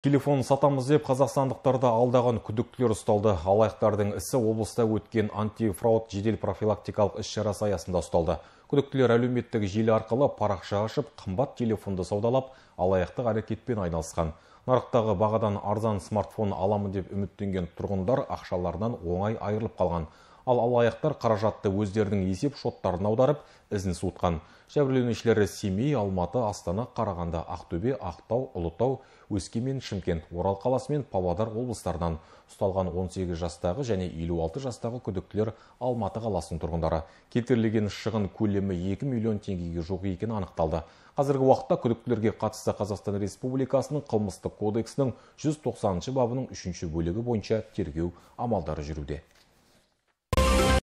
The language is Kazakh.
Телефон сатамыз деп қазақстандықтарды алдаған күдіктілер ұсталды алаяқтардың ісі облыста өткен антифрауд жедел профилактикалық іс шарасы аясында ұсталды күдіктілер әлеуметтік желі арқылы парақша ашып қымбат телефонды саудалап алаяқтық әрекетпен айналысқан нарықтағы бағадан арзан смартфон аламын деп үміттенген тұрғындар ақшаларынан оңай айырылып қалған ал алаяқтар қаражатты өздерінің есеп шоттарына аударып ізін суытқан жәбірленушілері семей алматы астана қарағанды ақтөбе ақтау ұлытау өскемен шымкент орал қаласы мен павлодар облыстарынан ұсталған 18 жастағы және 56 жастағы күдіктілер алматы қаласының тұрғындары келтірілген шығын көлемі 2 миллион теңгеге жоқ екені анықталды қазіргі уақытта күдіктілерге қатысты қазақстан республикасының қылмыстық кодексінің 190 бабының үшінші бөлігі бойынша тергеу амалдары жүруде